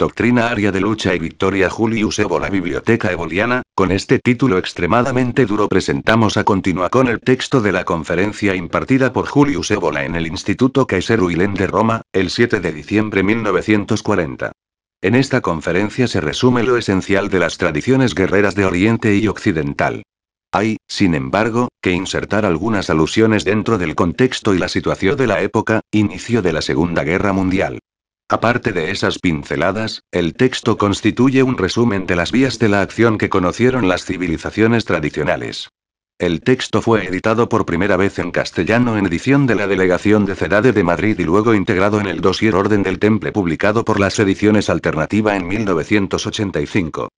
Doctrina Aria de Lucha y Victoria Julius Evola Biblioteca Evoliana, con este título extremadamente duro presentamos a continuación el texto de la conferencia impartida por Julius Evola en el Instituto Kaiser Wilhelm de Roma, el 7 de diciembre 1940. En esta conferencia se resume lo esencial de las tradiciones guerreras de Oriente y Occidental. Hay, sin embargo, que insertar algunas alusiones dentro del contexto y la situación de la época, inicio de la Segunda Guerra Mundial. Aparte de esas pinceladas, el texto constituye un resumen de las vías de la acción que conocieron las civilizaciones tradicionales. El texto fue editado por primera vez en castellano en edición de la Delegación de Cedade de Madrid y luego integrado en el dossier Orden del Temple publicado por las ediciones Alternativa en 1985.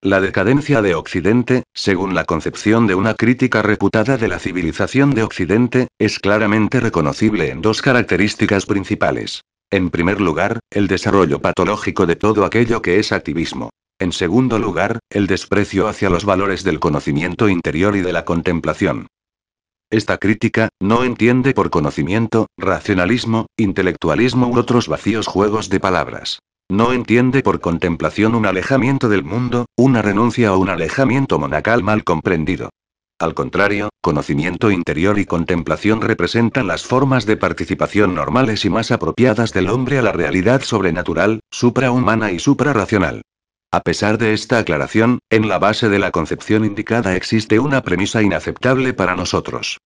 La decadencia de Occidente, según la concepción de una crítica reputada de la civilización de Occidente, es claramente reconocible en dos características principales. En primer lugar, el desarrollo patológico de todo aquello que es activismo. En segundo lugar, el desprecio hacia los valores del conocimiento interior y de la contemplación. Esta crítica, no entiende por conocimiento, racionalismo, intelectualismo u otros vacíos juegos de palabras. No entiende por contemplación un alejamiento del mundo, una renuncia o un alejamiento monacal mal comprendido. Al contrario, conocimiento interior y contemplación representan las formas de participación normales y más apropiadas del hombre a la realidad sobrenatural, suprahumana y suprarracional. A pesar de esta aclaración, en la base de la concepción indicada existe una premisa inaceptable para nosotros.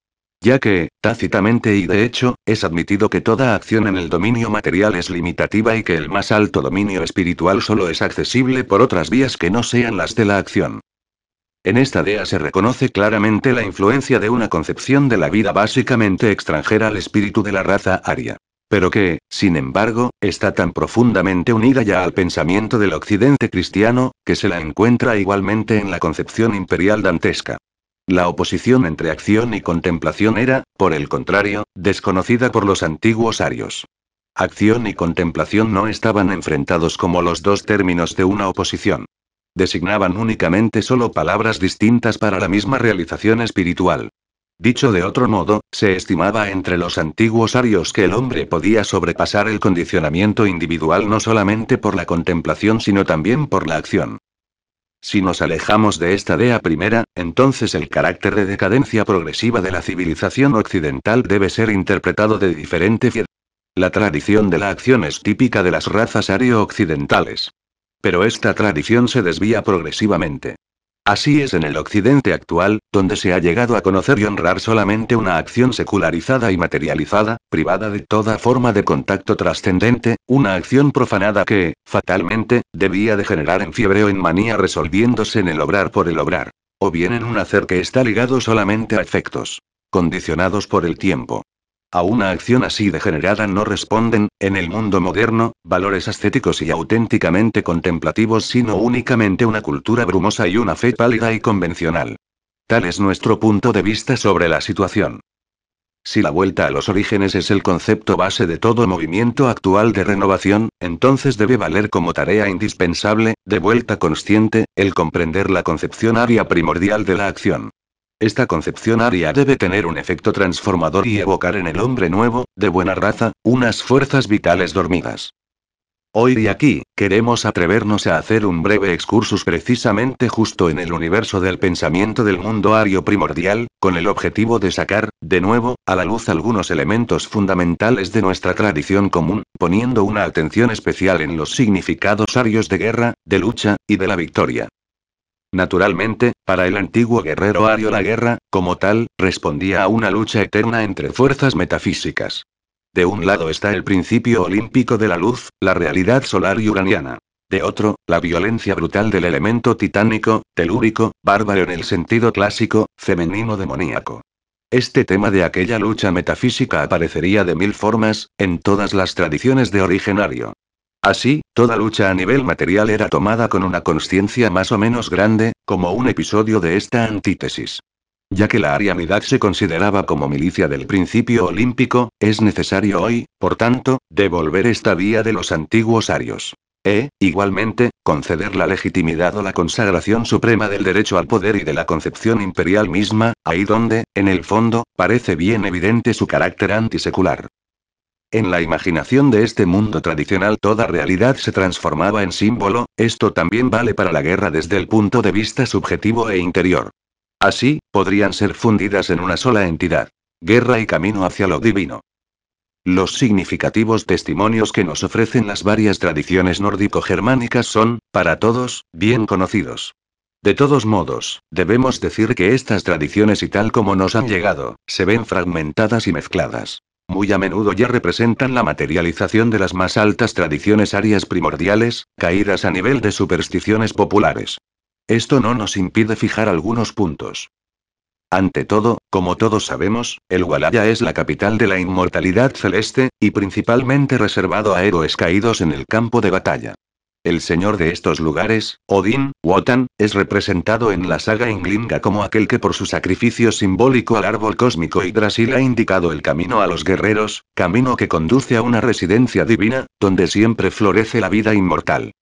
Ya que, tácitamente y de hecho, es admitido que toda acción en el dominio material es limitativa y que el más alto dominio espiritual solo es accesible por otras vías que no sean las de la acción. En esta DEA se reconoce claramente la influencia de una concepción de la vida básicamente extranjera al espíritu de la raza aria. Pero que, sin embargo, está tan profundamente unida ya al pensamiento del occidente cristiano, que se la encuentra igualmente en la concepción imperial dantesca. La oposición entre acción y contemplación era, por el contrario, desconocida por los antiguos arios. Acción y contemplación no estaban enfrentados como los dos términos de una oposición designaban únicamente solo palabras distintas para la misma realización espiritual. Dicho de otro modo, se estimaba entre los antiguos arios que el hombre podía sobrepasar el condicionamiento individual no solamente por la contemplación sino también por la acción. Si nos alejamos de esta idea primera, entonces el carácter de decadencia progresiva de la civilización occidental debe ser interpretado de diferente La tradición de la acción es típica de las razas ario-occidentales pero esta tradición se desvía progresivamente. Así es en el occidente actual, donde se ha llegado a conocer y honrar solamente una acción secularizada y materializada, privada de toda forma de contacto trascendente, una acción profanada que, fatalmente, debía degenerar en fiebre o en manía resolviéndose en el obrar por el obrar. O bien en un hacer que está ligado solamente a efectos condicionados por el tiempo. A una acción así degenerada no responden, en el mundo moderno, valores ascéticos y auténticamente contemplativos, sino únicamente una cultura brumosa y una fe pálida y convencional. Tal es nuestro punto de vista sobre la situación. Si la vuelta a los orígenes es el concepto base de todo movimiento actual de renovación, entonces debe valer como tarea indispensable, de vuelta consciente, el comprender la concepción área primordial de la acción. Esta concepción aria debe tener un efecto transformador y evocar en el hombre nuevo, de buena raza, unas fuerzas vitales dormidas. Hoy y aquí, queremos atrevernos a hacer un breve excursus precisamente justo en el universo del pensamiento del mundo ario primordial, con el objetivo de sacar, de nuevo, a la luz algunos elementos fundamentales de nuestra tradición común, poniendo una atención especial en los significados arios de guerra, de lucha, y de la victoria. Naturalmente, para el antiguo guerrero ario la guerra, como tal, respondía a una lucha eterna entre fuerzas metafísicas. De un lado está el principio olímpico de la luz, la realidad solar y uraniana. De otro, la violencia brutal del elemento titánico, telúrico, bárbaro en el sentido clásico, femenino demoníaco. Este tema de aquella lucha metafísica aparecería de mil formas, en todas las tradiciones de originario. Así, toda lucha a nivel material era tomada con una conciencia más o menos grande, como un episodio de esta antítesis. Ya que la arianidad se consideraba como milicia del principio olímpico, es necesario hoy, por tanto, devolver esta vía de los antiguos arios. E, igualmente, conceder la legitimidad o la consagración suprema del derecho al poder y de la concepción imperial misma, ahí donde, en el fondo, parece bien evidente su carácter antisecular. En la imaginación de este mundo tradicional toda realidad se transformaba en símbolo, esto también vale para la guerra desde el punto de vista subjetivo e interior. Así, podrían ser fundidas en una sola entidad. Guerra y camino hacia lo divino. Los significativos testimonios que nos ofrecen las varias tradiciones nórdico-germánicas son, para todos, bien conocidos. De todos modos, debemos decir que estas tradiciones y tal como nos han llegado, se ven fragmentadas y mezcladas muy a menudo ya representan la materialización de las más altas tradiciones arias primordiales, caídas a nivel de supersticiones populares. Esto no nos impide fijar algunos puntos. Ante todo, como todos sabemos, el Walaya es la capital de la inmortalidad celeste, y principalmente reservado a héroes caídos en el campo de batalla. El señor de estos lugares, Odín, Wotan, es representado en la saga inglinga como aquel que por su sacrificio simbólico al árbol cósmico Yggdrasil ha indicado el camino a los guerreros, camino que conduce a una residencia divina, donde siempre florece la vida inmortal.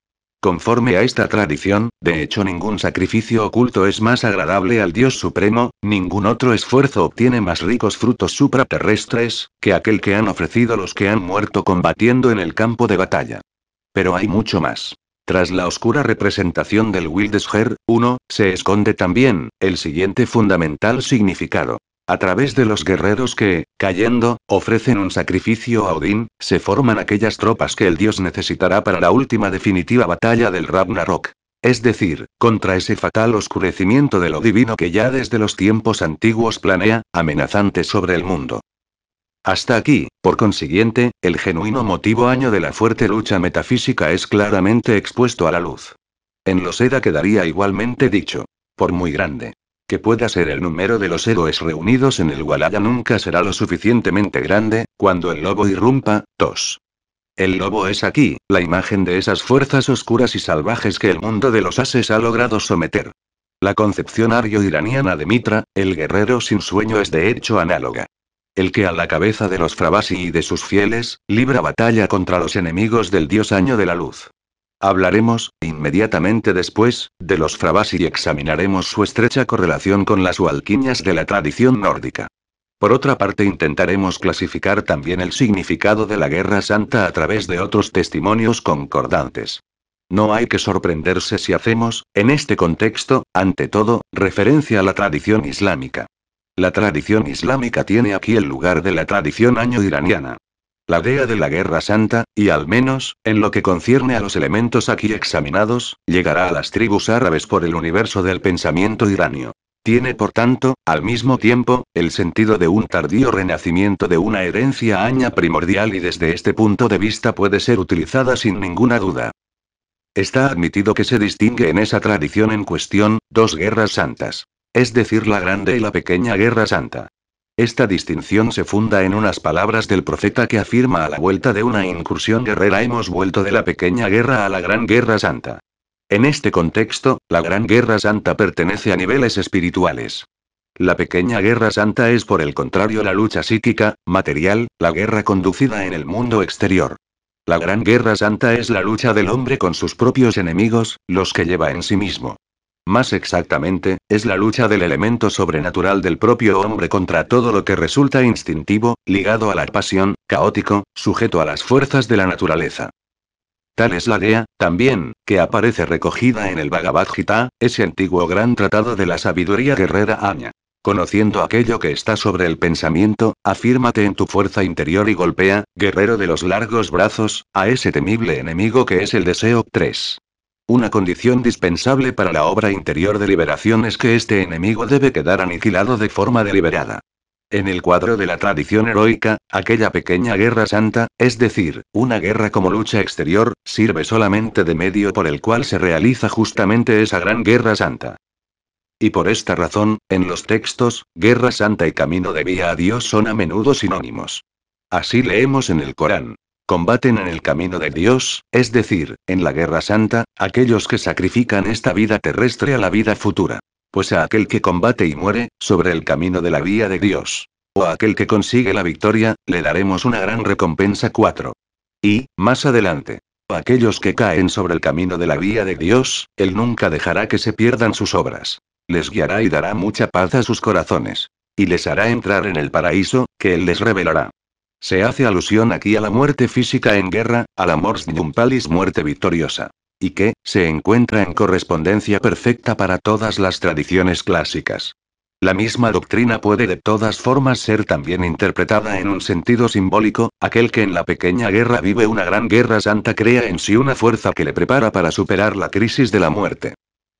Conforme a esta tradición, de hecho ningún sacrificio oculto es más agradable al Dios Supremo, ningún otro esfuerzo obtiene más ricos frutos supraterrestres, que aquel que han ofrecido los que han muerto combatiendo en el campo de batalla. Pero hay mucho más. Tras la oscura representación del Wildesher, 1, se esconde también, el siguiente fundamental significado. A través de los guerreros que, cayendo, ofrecen un sacrificio a Odín, se forman aquellas tropas que el dios necesitará para la última definitiva batalla del Ragnarok. Es decir, contra ese fatal oscurecimiento de lo divino que ya desde los tiempos antiguos planea, amenazante sobre el mundo. Hasta aquí, por consiguiente, el genuino motivo año de la fuerte lucha metafísica es claramente expuesto a la luz. En los EDA quedaría igualmente dicho. Por muy grande que pueda ser el número de los héroes reunidos en el Walaya nunca será lo suficientemente grande, cuando el lobo irrumpa, tos. El lobo es aquí, la imagen de esas fuerzas oscuras y salvajes que el mundo de los ases ha logrado someter. La concepción ario-iraniana de Mitra, el guerrero sin sueño es de hecho análoga el que a la cabeza de los Frabasi y de sus fieles, libra batalla contra los enemigos del dios año de la luz. Hablaremos, inmediatamente después, de los Frabasi y examinaremos su estrecha correlación con las Hualquiñas de la tradición nórdica. Por otra parte, intentaremos clasificar también el significado de la Guerra Santa a través de otros testimonios concordantes. No hay que sorprenderse si hacemos, en este contexto, ante todo, referencia a la tradición islámica. La tradición islámica tiene aquí el lugar de la tradición año-iraniana. La dea de la Guerra Santa, y al menos, en lo que concierne a los elementos aquí examinados, llegará a las tribus árabes por el universo del pensamiento iranio. Tiene por tanto, al mismo tiempo, el sentido de un tardío renacimiento de una herencia aña primordial y desde este punto de vista puede ser utilizada sin ninguna duda. Está admitido que se distingue en esa tradición en cuestión, dos guerras santas es decir, la grande y la pequeña guerra santa. Esta distinción se funda en unas palabras del profeta que afirma a la vuelta de una incursión guerrera hemos vuelto de la pequeña guerra a la gran guerra santa. En este contexto, la gran guerra santa pertenece a niveles espirituales. La pequeña guerra santa es por el contrario la lucha psíquica, material, la guerra conducida en el mundo exterior. La gran guerra santa es la lucha del hombre con sus propios enemigos, los que lleva en sí mismo. Más exactamente, es la lucha del elemento sobrenatural del propio hombre contra todo lo que resulta instintivo, ligado a la pasión, caótico, sujeto a las fuerzas de la naturaleza. Tal es la idea, también, que aparece recogida en el Bhagavad Gita, ese antiguo gran tratado de la sabiduría guerrera Aña. Conociendo aquello que está sobre el pensamiento, afírmate en tu fuerza interior y golpea, guerrero de los largos brazos, a ese temible enemigo que es el deseo 3. Una condición dispensable para la obra interior de liberación es que este enemigo debe quedar aniquilado de forma deliberada. En el cuadro de la tradición heroica, aquella pequeña guerra santa, es decir, una guerra como lucha exterior, sirve solamente de medio por el cual se realiza justamente esa gran guerra santa. Y por esta razón, en los textos, guerra santa y camino de vía a Dios son a menudo sinónimos. Así leemos en el Corán combaten en el camino de Dios, es decir, en la guerra santa, aquellos que sacrifican esta vida terrestre a la vida futura. Pues a aquel que combate y muere, sobre el camino de la vía de Dios. O a aquel que consigue la victoria, le daremos una gran recompensa 4. Y, más adelante, a aquellos que caen sobre el camino de la vía de Dios, Él nunca dejará que se pierdan sus obras. Les guiará y dará mucha paz a sus corazones. Y les hará entrar en el paraíso, que Él les revelará. Se hace alusión aquí a la muerte física en guerra, a la mors palis muerte victoriosa. Y que, se encuentra en correspondencia perfecta para todas las tradiciones clásicas. La misma doctrina puede de todas formas ser también interpretada en un sentido simbólico, aquel que en la pequeña guerra vive una gran guerra santa crea en sí una fuerza que le prepara para superar la crisis de la muerte.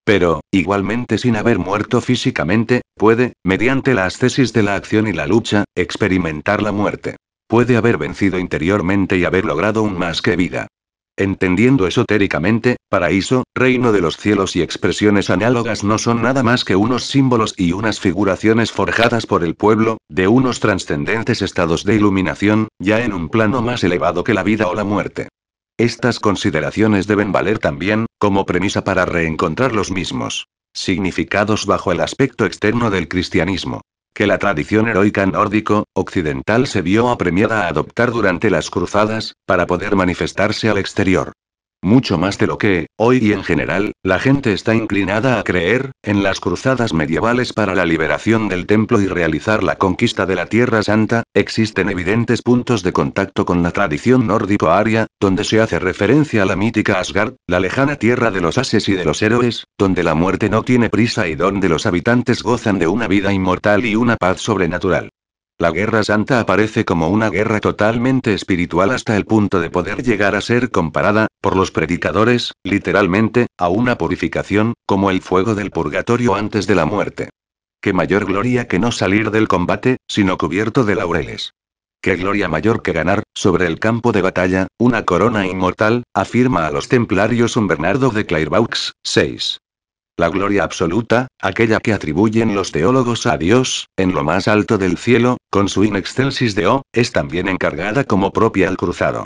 Pero, igualmente sin haber muerto físicamente, puede, mediante la ascesis de la acción y la lucha, experimentar la muerte. Puede haber vencido interiormente y haber logrado un más que vida. Entendiendo esotéricamente, paraíso, reino de los cielos y expresiones análogas no son nada más que unos símbolos y unas figuraciones forjadas por el pueblo, de unos trascendentes estados de iluminación, ya en un plano más elevado que la vida o la muerte. Estas consideraciones deben valer también, como premisa para reencontrar los mismos significados bajo el aspecto externo del cristianismo que la tradición heroica nórdico-occidental se vio apremiada a adoptar durante las cruzadas, para poder manifestarse al exterior mucho más de lo que, hoy y en general, la gente está inclinada a creer, en las cruzadas medievales para la liberación del templo y realizar la conquista de la Tierra Santa, existen evidentes puntos de contacto con la tradición nórdico-aria, donde se hace referencia a la mítica Asgard, la lejana tierra de los ases y de los héroes, donde la muerte no tiene prisa y donde los habitantes gozan de una vida inmortal y una paz sobrenatural. La Guerra Santa aparece como una guerra totalmente espiritual hasta el punto de poder llegar a ser comparada, por los predicadores, literalmente, a una purificación, como el fuego del purgatorio antes de la muerte. Qué mayor gloria que no salir del combate, sino cubierto de laureles. Qué gloria mayor que ganar, sobre el campo de batalla, una corona inmortal, afirma a los templarios un Bernardo de Clairvaux, 6 la gloria absoluta, aquella que atribuyen los teólogos a Dios, en lo más alto del cielo, con su inexcelsis de O, es también encargada como propia al cruzado.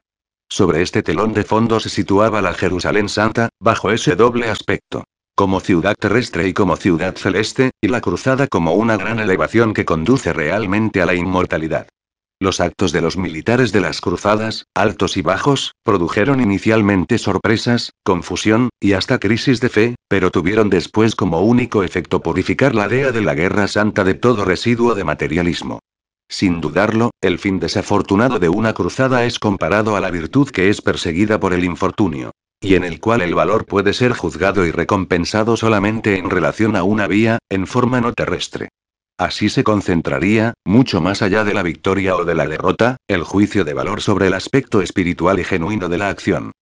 Sobre este telón de fondo se situaba la Jerusalén Santa, bajo ese doble aspecto como ciudad terrestre y como ciudad celeste, y la cruzada como una gran elevación que conduce realmente a la inmortalidad. Los actos de los militares de las cruzadas, altos y bajos, produjeron inicialmente sorpresas, confusión, y hasta crisis de fe, pero tuvieron después como único efecto purificar la idea de la guerra santa de todo residuo de materialismo. Sin dudarlo, el fin desafortunado de una cruzada es comparado a la virtud que es perseguida por el infortunio, y en el cual el valor puede ser juzgado y recompensado solamente en relación a una vía, en forma no terrestre. Así se concentraría, mucho más allá de la victoria o de la derrota, el juicio de valor sobre el aspecto espiritual y genuino de la acción.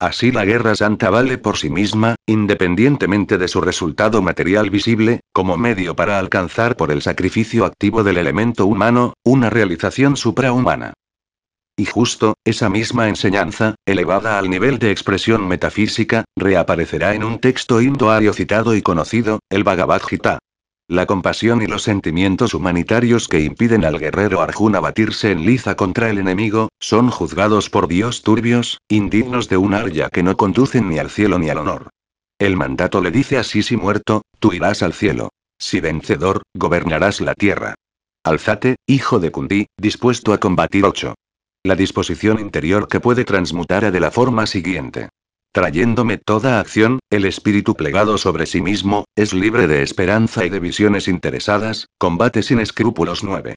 Así la guerra santa vale por sí misma, independientemente de su resultado material visible, como medio para alcanzar por el sacrificio activo del elemento humano, una realización suprahumana. Y justo, esa misma enseñanza, elevada al nivel de expresión metafísica, reaparecerá en un texto hinduario citado y conocido, el Bhagavad Gita, la compasión y los sentimientos humanitarios que impiden al guerrero Arjuna batirse en liza contra el enemigo, son juzgados por Dios turbios, indignos de un arya que no conducen ni al cielo ni al honor. El mandato le dice así si muerto, tú irás al cielo. Si vencedor, gobernarás la tierra. Alzate, hijo de Kundi, dispuesto a combatir 8. La disposición interior que puede transmutar a de la forma siguiente trayéndome toda acción, el espíritu plegado sobre sí mismo, es libre de esperanza y de visiones interesadas, combate sin escrúpulos 9.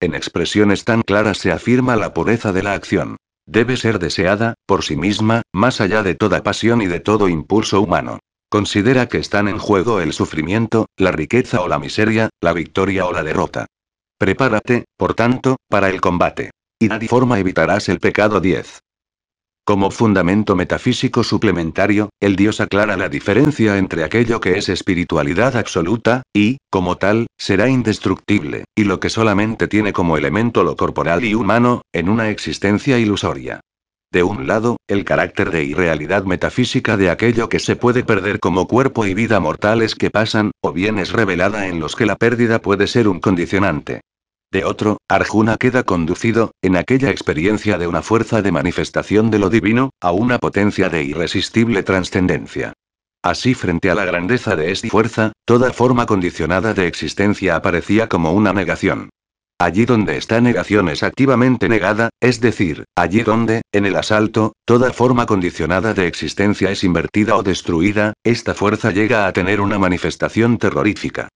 En expresiones tan claras se afirma la pureza de la acción. Debe ser deseada, por sí misma, más allá de toda pasión y de todo impulso humano. Considera que están en juego el sufrimiento, la riqueza o la miseria, la victoria o la derrota. Prepárate, por tanto, para el combate. Y de forma evitarás el pecado 10. Como fundamento metafísico suplementario, el Dios aclara la diferencia entre aquello que es espiritualidad absoluta, y, como tal, será indestructible, y lo que solamente tiene como elemento lo corporal y humano, en una existencia ilusoria. De un lado, el carácter de irrealidad metafísica de aquello que se puede perder como cuerpo y vida mortales que pasan, o bien es revelada en los que la pérdida puede ser un condicionante. De otro, Arjuna queda conducido, en aquella experiencia de una fuerza de manifestación de lo divino, a una potencia de irresistible trascendencia. Así frente a la grandeza de esta fuerza, toda forma condicionada de existencia aparecía como una negación. Allí donde esta negación es activamente negada, es decir, allí donde, en el asalto, toda forma condicionada de existencia es invertida o destruida, esta fuerza llega a tener una manifestación terrorífica.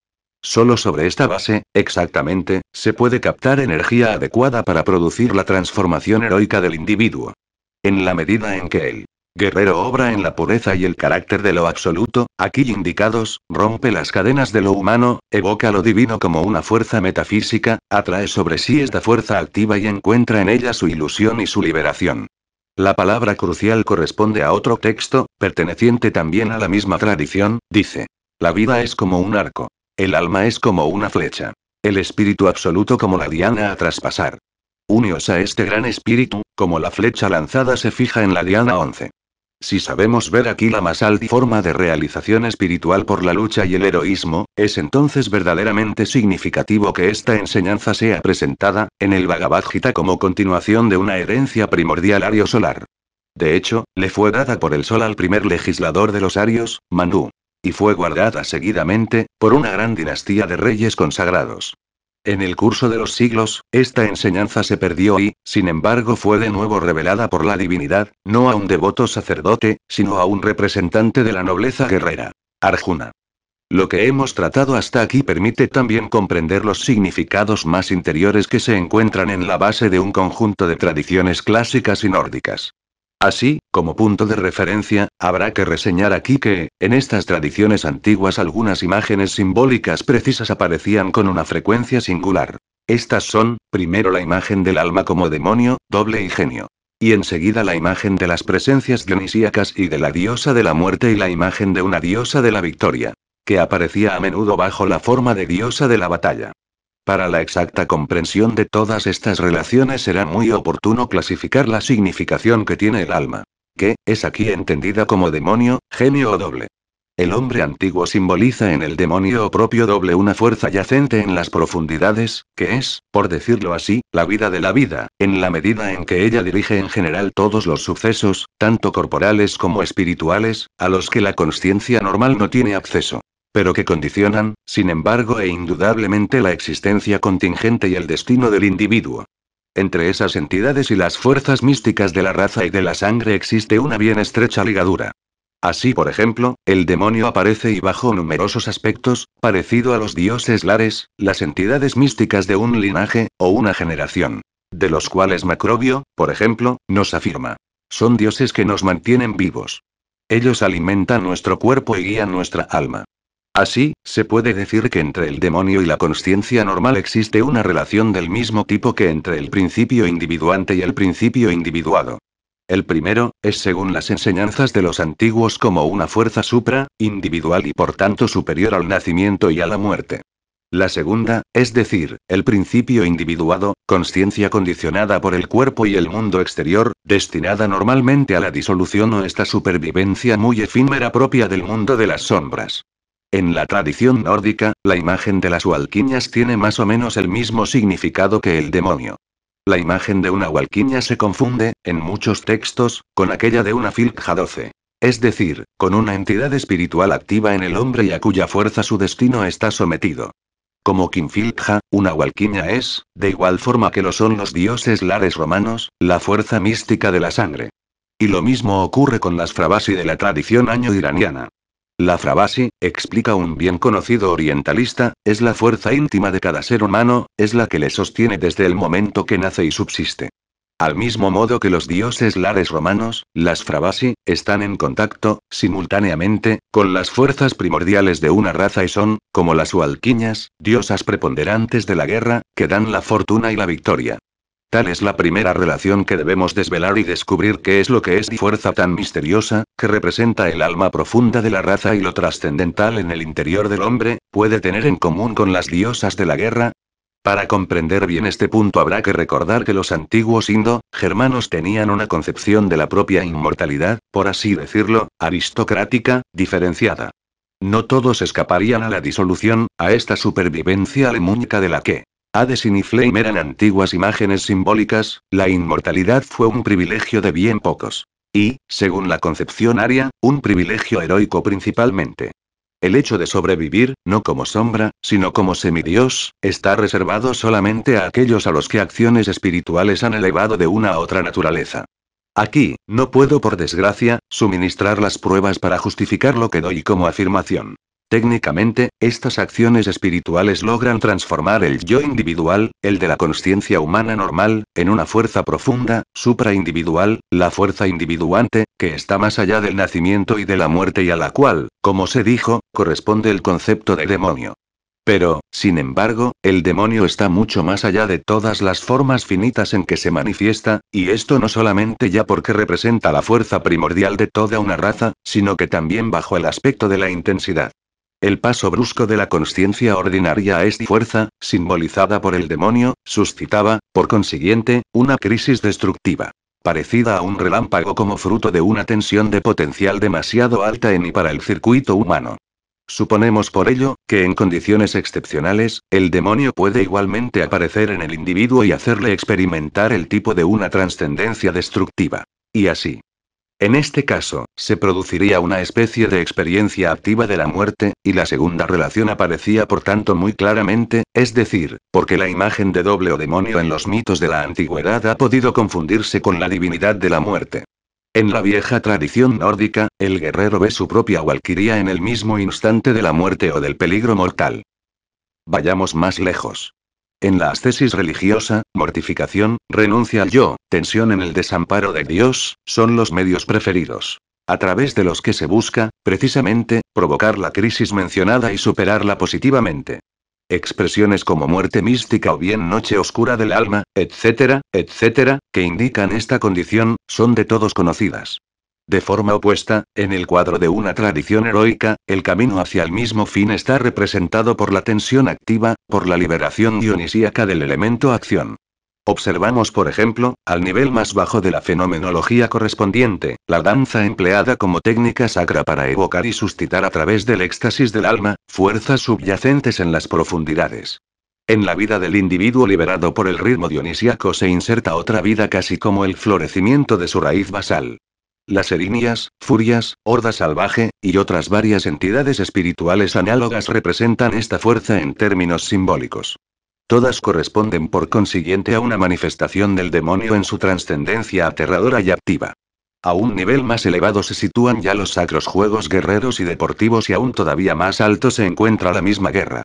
Solo sobre esta base, exactamente, se puede captar energía adecuada para producir la transformación heroica del individuo. En la medida en que el guerrero obra en la pureza y el carácter de lo absoluto, aquí indicados, rompe las cadenas de lo humano, evoca lo divino como una fuerza metafísica, atrae sobre sí esta fuerza activa y encuentra en ella su ilusión y su liberación. La palabra crucial corresponde a otro texto, perteneciente también a la misma tradición, dice, la vida es como un arco. El alma es como una flecha. El espíritu absoluto como la diana a traspasar. Unios a este gran espíritu, como la flecha lanzada se fija en la diana 11. Si sabemos ver aquí la más alta forma de realización espiritual por la lucha y el heroísmo, es entonces verdaderamente significativo que esta enseñanza sea presentada, en el Bhagavad Gita como continuación de una herencia primordial ario-solar. De hecho, le fue dada por el sol al primer legislador de los arios, Manu y fue guardada seguidamente, por una gran dinastía de reyes consagrados. En el curso de los siglos, esta enseñanza se perdió y, sin embargo, fue de nuevo revelada por la divinidad, no a un devoto sacerdote, sino a un representante de la nobleza guerrera, Arjuna. Lo que hemos tratado hasta aquí permite también comprender los significados más interiores que se encuentran en la base de un conjunto de tradiciones clásicas y nórdicas. Así, como punto de referencia, habrá que reseñar aquí que, en estas tradiciones antiguas algunas imágenes simbólicas precisas aparecían con una frecuencia singular. Estas son, primero la imagen del alma como demonio, doble y genio. Y enseguida la imagen de las presencias dionisíacas y de la diosa de la muerte y la imagen de una diosa de la victoria. Que aparecía a menudo bajo la forma de diosa de la batalla. Para la exacta comprensión de todas estas relaciones será muy oportuno clasificar la significación que tiene el alma, que es aquí entendida como demonio, genio o doble. El hombre antiguo simboliza en el demonio o propio doble una fuerza yacente en las profundidades, que es, por decirlo así, la vida de la vida, en la medida en que ella dirige en general todos los sucesos, tanto corporales como espirituales, a los que la conciencia normal no tiene acceso pero que condicionan, sin embargo e indudablemente la existencia contingente y el destino del individuo. Entre esas entidades y las fuerzas místicas de la raza y de la sangre existe una bien estrecha ligadura. Así, por ejemplo, el demonio aparece y bajo numerosos aspectos, parecido a los dioses lares, las entidades místicas de un linaje, o una generación. De los cuales Macrobio, por ejemplo, nos afirma. Son dioses que nos mantienen vivos. Ellos alimentan nuestro cuerpo y guían nuestra alma. Así, se puede decir que entre el demonio y la conciencia normal existe una relación del mismo tipo que entre el principio individuante y el principio individuado. El primero, es según las enseñanzas de los antiguos como una fuerza supra, individual y por tanto superior al nacimiento y a la muerte. La segunda, es decir, el principio individuado, conciencia condicionada por el cuerpo y el mundo exterior, destinada normalmente a la disolución o esta supervivencia muy efímera propia del mundo de las sombras. En la tradición nórdica, la imagen de las Walquiñas tiene más o menos el mismo significado que el demonio. La imagen de una Walquiña se confunde, en muchos textos, con aquella de una Filkja 12. Es decir, con una entidad espiritual activa en el hombre y a cuya fuerza su destino está sometido. Como filkja, una Walquiña es, de igual forma que lo son los dioses lares romanos, la fuerza mística de la sangre. Y lo mismo ocurre con las Frabasi de la tradición año iraniana. La frabasi, explica un bien conocido orientalista, es la fuerza íntima de cada ser humano, es la que le sostiene desde el momento que nace y subsiste. Al mismo modo que los dioses lares romanos, las frabasi, están en contacto, simultáneamente, con las fuerzas primordiales de una raza y son, como las hualquiñas, diosas preponderantes de la guerra, que dan la fortuna y la victoria. Tal es la primera relación que debemos desvelar y descubrir qué es lo que es y fuerza tan misteriosa, que representa el alma profunda de la raza y lo trascendental en el interior del hombre, puede tener en común con las diosas de la guerra, para comprender bien este punto habrá que recordar que los antiguos indo-germanos tenían una concepción de la propia inmortalidad, por así decirlo, aristocrática, diferenciada. No todos escaparían a la disolución, a esta supervivencia lemúnica de la que, Hades y Niflheim eran antiguas imágenes simbólicas, la inmortalidad fue un privilegio de bien pocos. Y, según la concepción aria, un privilegio heroico principalmente. El hecho de sobrevivir, no como sombra, sino como semidios, está reservado solamente a aquellos a los que acciones espirituales han elevado de una a otra naturaleza. Aquí, no puedo por desgracia, suministrar las pruebas para justificar lo que doy como afirmación. Técnicamente, estas acciones espirituales logran transformar el yo individual, el de la conciencia humana normal, en una fuerza profunda, supraindividual, la fuerza individuante, que está más allá del nacimiento y de la muerte y a la cual, como se dijo, corresponde el concepto de demonio. Pero, sin embargo, el demonio está mucho más allá de todas las formas finitas en que se manifiesta, y esto no solamente ya porque representa la fuerza primordial de toda una raza, sino que también bajo el aspecto de la intensidad. El paso brusco de la conciencia ordinaria a esta fuerza, simbolizada por el demonio, suscitaba, por consiguiente, una crisis destructiva parecida a un relámpago como fruto de una tensión de potencial demasiado alta en y para el circuito humano. Suponemos por ello, que en condiciones excepcionales, el demonio puede igualmente aparecer en el individuo y hacerle experimentar el tipo de una trascendencia destructiva. Y así, en este caso, se produciría una especie de experiencia activa de la muerte, y la segunda relación aparecía por tanto muy claramente, es decir, porque la imagen de doble o demonio en los mitos de la antigüedad ha podido confundirse con la divinidad de la muerte. En la vieja tradición nórdica, el guerrero ve su propia walquiría en el mismo instante de la muerte o del peligro mortal. Vayamos más lejos. En la ascesis religiosa, mortificación, renuncia al yo, tensión en el desamparo de Dios, son los medios preferidos. A través de los que se busca, precisamente, provocar la crisis mencionada y superarla positivamente. Expresiones como muerte mística o bien noche oscura del alma, etcétera, etcétera, que indican esta condición, son de todos conocidas. De forma opuesta, en el cuadro de una tradición heroica, el camino hacia el mismo fin está representado por la tensión activa, por la liberación dionisíaca del elemento acción. Observamos, por ejemplo, al nivel más bajo de la fenomenología correspondiente, la danza empleada como técnica sacra para evocar y suscitar a través del éxtasis del alma, fuerzas subyacentes en las profundidades. En la vida del individuo liberado por el ritmo dionisíaco se inserta otra vida casi como el florecimiento de su raíz basal las erinias, furias, horda salvaje, y otras varias entidades espirituales análogas representan esta fuerza en términos simbólicos. Todas corresponden por consiguiente a una manifestación del demonio en su trascendencia aterradora y activa. A un nivel más elevado se sitúan ya los sacros juegos guerreros y deportivos y aún todavía más alto se encuentra la misma guerra.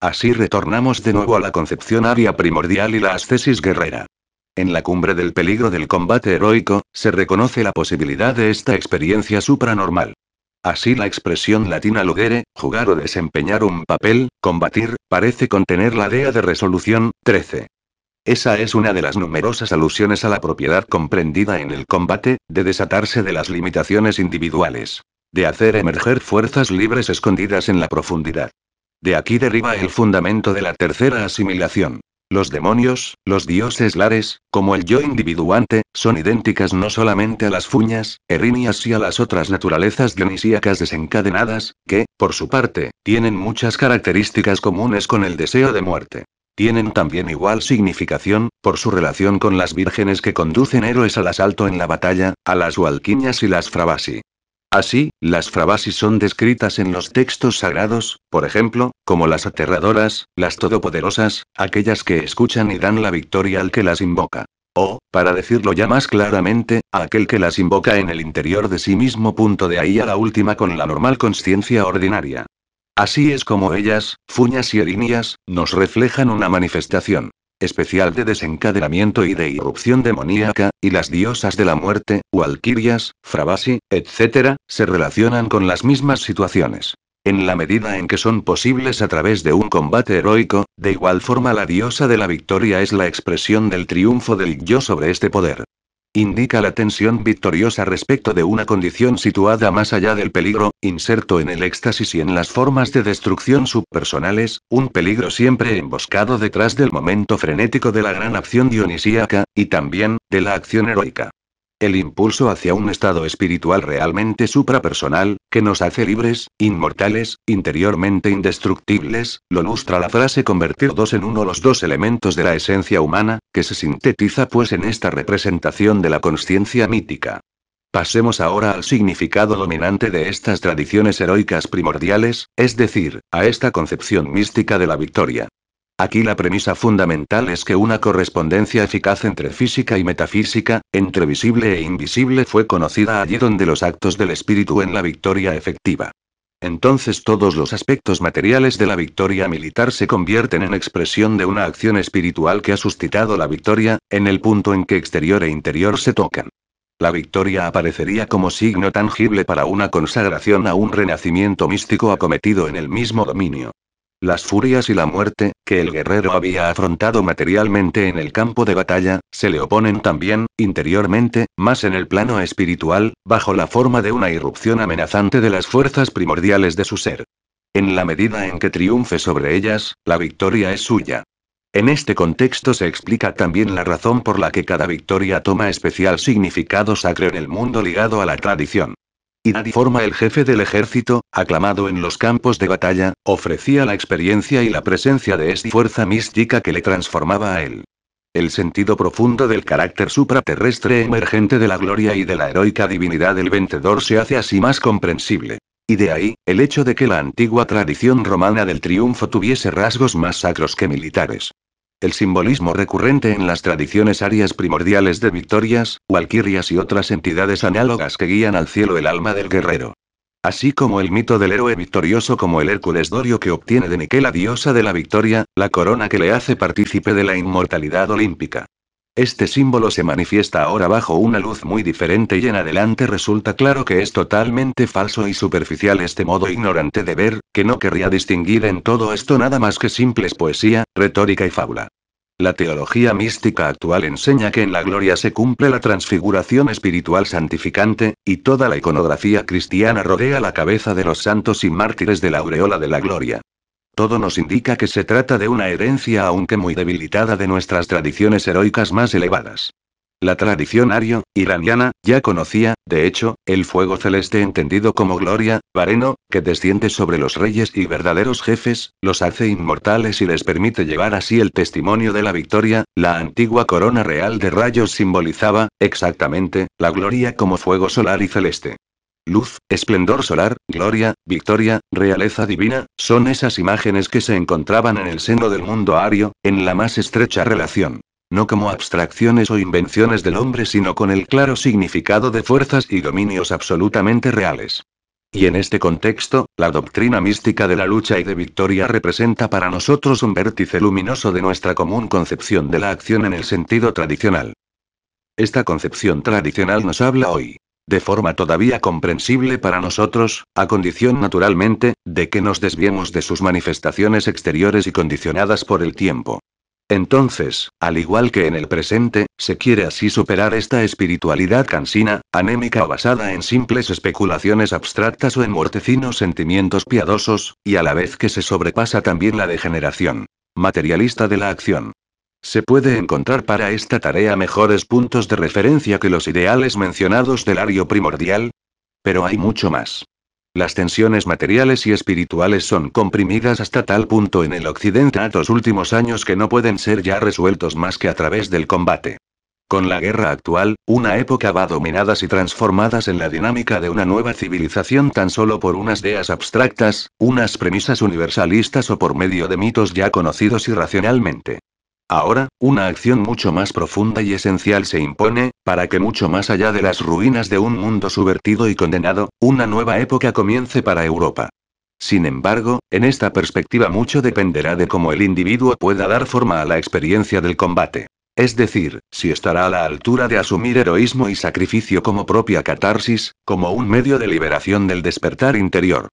Así retornamos de nuevo a la concepción aria primordial y la ascesis guerrera. En la cumbre del peligro del combate heroico, se reconoce la posibilidad de esta experiencia supranormal. Así la expresión latina lugere, jugar o desempeñar un papel, combatir, parece contener la idea de resolución, 13. Esa es una de las numerosas alusiones a la propiedad comprendida en el combate, de desatarse de las limitaciones individuales. De hacer emerger fuerzas libres escondidas en la profundidad. De aquí deriva el fundamento de la tercera asimilación. Los demonios, los dioses lares, como el yo individuante, son idénticas no solamente a las fuñas, erinias y a las otras naturalezas dionisíacas desencadenadas, que, por su parte, tienen muchas características comunes con el deseo de muerte. Tienen también igual significación, por su relación con las vírgenes que conducen héroes al asalto en la batalla, a las hualquiñas y las frabasi. Así, las frabasis son descritas en los textos sagrados, por ejemplo, como las aterradoras, las todopoderosas, aquellas que escuchan y dan la victoria al que las invoca. O, para decirlo ya más claramente, a aquel que las invoca en el interior de sí mismo. Punto de ahí a la última con la normal conciencia ordinaria. Así es como ellas, Fuñas y Erinias, nos reflejan una manifestación especial de desencadenamiento y de irrupción demoníaca, y las diosas de la muerte, Walkirias, Frabasi, etc., se relacionan con las mismas situaciones. En la medida en que son posibles a través de un combate heroico, de igual forma la diosa de la victoria es la expresión del triunfo del yo sobre este poder. Indica la tensión victoriosa respecto de una condición situada más allá del peligro, inserto en el éxtasis y en las formas de destrucción subpersonales, un peligro siempre emboscado detrás del momento frenético de la gran acción dionisíaca, y también, de la acción heroica el impulso hacia un estado espiritual realmente suprapersonal, que nos hace libres, inmortales, interiormente indestructibles, lo ilustra la frase convertir dos en uno los dos elementos de la esencia humana, que se sintetiza pues en esta representación de la conciencia mítica. Pasemos ahora al significado dominante de estas tradiciones heroicas primordiales, es decir, a esta concepción mística de la victoria. Aquí la premisa fundamental es que una correspondencia eficaz entre física y metafísica, entre visible e invisible fue conocida allí donde los actos del espíritu en la victoria efectiva. Entonces todos los aspectos materiales de la victoria militar se convierten en expresión de una acción espiritual que ha suscitado la victoria, en el punto en que exterior e interior se tocan. La victoria aparecería como signo tangible para una consagración a un renacimiento místico acometido en el mismo dominio. Las furias y la muerte, que el guerrero había afrontado materialmente en el campo de batalla, se le oponen también, interiormente, más en el plano espiritual, bajo la forma de una irrupción amenazante de las fuerzas primordiales de su ser. En la medida en que triunfe sobre ellas, la victoria es suya. En este contexto se explica también la razón por la que cada victoria toma especial significado sacro en el mundo ligado a la tradición. Irari forma el jefe del ejército, aclamado en los campos de batalla, ofrecía la experiencia y la presencia de esta fuerza mística que le transformaba a él. El sentido profundo del carácter supraterrestre emergente de la gloria y de la heroica divinidad del vencedor se hace así más comprensible. Y de ahí, el hecho de que la antigua tradición romana del triunfo tuviese rasgos más sacros que militares. El simbolismo recurrente en las tradiciones arias primordiales de victorias, walkirias y otras entidades análogas que guían al cielo el alma del guerrero. Así como el mito del héroe victorioso como el Hércules Dorio que obtiene de Nike la diosa de la victoria, la corona que le hace partícipe de la inmortalidad olímpica. Este símbolo se manifiesta ahora bajo una luz muy diferente y en adelante resulta claro que es totalmente falso y superficial este modo ignorante de ver, que no querría distinguir en todo esto nada más que simples poesía, retórica y fábula. La teología mística actual enseña que en la gloria se cumple la transfiguración espiritual santificante, y toda la iconografía cristiana rodea la cabeza de los santos y mártires de la aureola de la gloria. Todo nos indica que se trata de una herencia aunque muy debilitada de nuestras tradiciones heroicas más elevadas. La tradición ario, iraniana, ya conocía, de hecho, el fuego celeste entendido como gloria, vareno, que desciende sobre los reyes y verdaderos jefes, los hace inmortales y les permite llevar así el testimonio de la victoria. La antigua corona real de rayos simbolizaba, exactamente, la gloria como fuego solar y celeste. Luz, esplendor solar, gloria, victoria, realeza divina, son esas imágenes que se encontraban en el seno del mundo ario, en la más estrecha relación. No como abstracciones o invenciones del hombre, sino con el claro significado de fuerzas y dominios absolutamente reales. Y en este contexto, la doctrina mística de la lucha y de victoria representa para nosotros un vértice luminoso de nuestra común concepción de la acción en el sentido tradicional. Esta concepción tradicional nos habla hoy, de forma todavía comprensible para nosotros, a condición naturalmente, de que nos desviemos de sus manifestaciones exteriores y condicionadas por el tiempo. Entonces, al igual que en el presente, se quiere así superar esta espiritualidad cansina, anémica o basada en simples especulaciones abstractas o en mortecinos sentimientos piadosos, y a la vez que se sobrepasa también la degeneración materialista de la acción. Se puede encontrar para esta tarea mejores puntos de referencia que los ideales mencionados del ario primordial, pero hay mucho más. Las tensiones materiales y espirituales son comprimidas hasta tal punto en el occidente a los últimos años que no pueden ser ya resueltos más que a través del combate. Con la guerra actual, una época va dominadas y transformadas en la dinámica de una nueva civilización tan solo por unas ideas abstractas, unas premisas universalistas o por medio de mitos ya conocidos irracionalmente. Ahora, una acción mucho más profunda y esencial se impone, para que mucho más allá de las ruinas de un mundo subvertido y condenado, una nueva época comience para Europa. Sin embargo, en esta perspectiva mucho dependerá de cómo el individuo pueda dar forma a la experiencia del combate. Es decir, si estará a la altura de asumir heroísmo y sacrificio como propia catarsis, como un medio de liberación del despertar interior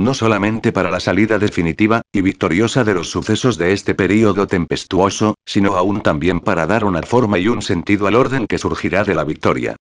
no solamente para la salida definitiva, y victoriosa de los sucesos de este período tempestuoso, sino aún también para dar una forma y un sentido al orden que surgirá de la victoria.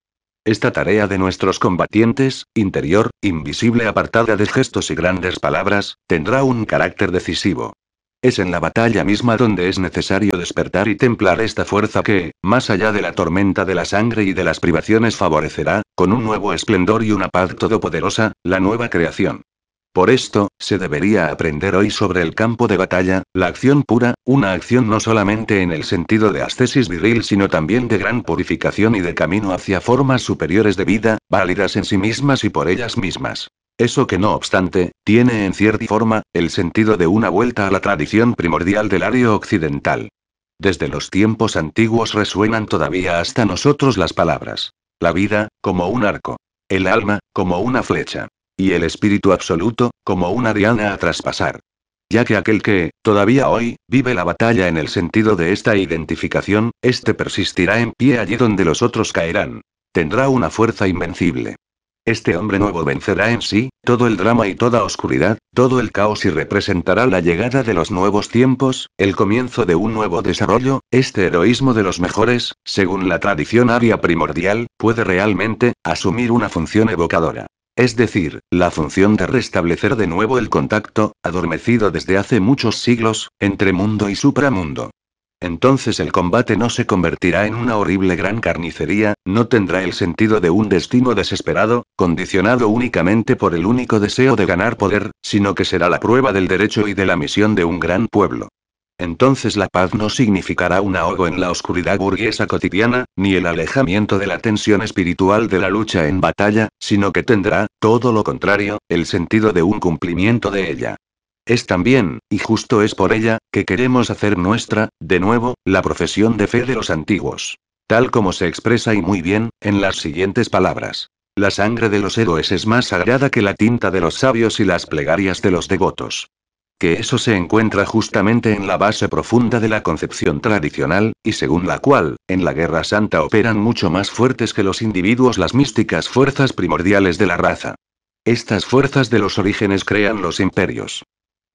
Esta tarea de nuestros combatientes, interior, invisible apartada de gestos y grandes palabras, tendrá un carácter decisivo. Es en la batalla misma donde es necesario despertar y templar esta fuerza que, más allá de la tormenta de la sangre y de las privaciones, favorecerá, con un nuevo esplendor y una paz todopoderosa, la nueva creación. Por esto, se debería aprender hoy sobre el campo de batalla, la acción pura, una acción no solamente en el sentido de ascesis viril sino también de gran purificación y de camino hacia formas superiores de vida, válidas en sí mismas y por ellas mismas. Eso que no obstante, tiene en cierta forma, el sentido de una vuelta a la tradición primordial del área occidental. Desde los tiempos antiguos resuenan todavía hasta nosotros las palabras. La vida, como un arco. El alma, como una flecha. Y el espíritu absoluto, como una diana a traspasar. Ya que aquel que, todavía hoy, vive la batalla en el sentido de esta identificación, este persistirá en pie allí donde los otros caerán. Tendrá una fuerza invencible. Este hombre nuevo vencerá en sí, todo el drama y toda oscuridad, todo el caos y representará la llegada de los nuevos tiempos, el comienzo de un nuevo desarrollo, este heroísmo de los mejores, según la tradición aria primordial, puede realmente, asumir una función evocadora es decir, la función de restablecer de nuevo el contacto, adormecido desde hace muchos siglos, entre mundo y supramundo. Entonces el combate no se convertirá en una horrible gran carnicería, no tendrá el sentido de un destino desesperado, condicionado únicamente por el único deseo de ganar poder, sino que será la prueba del derecho y de la misión de un gran pueblo entonces la paz no significará un ahogo en la oscuridad burguesa cotidiana, ni el alejamiento de la tensión espiritual de la lucha en batalla, sino que tendrá, todo lo contrario, el sentido de un cumplimiento de ella. Es también, y justo es por ella, que queremos hacer nuestra, de nuevo, la profesión de fe de los antiguos. Tal como se expresa y muy bien, en las siguientes palabras. La sangre de los héroes es más sagrada que la tinta de los sabios y las plegarias de los devotos que eso se encuentra justamente en la base profunda de la concepción tradicional, y según la cual, en la Guerra Santa operan mucho más fuertes que los individuos las místicas fuerzas primordiales de la raza. Estas fuerzas de los orígenes crean los imperios.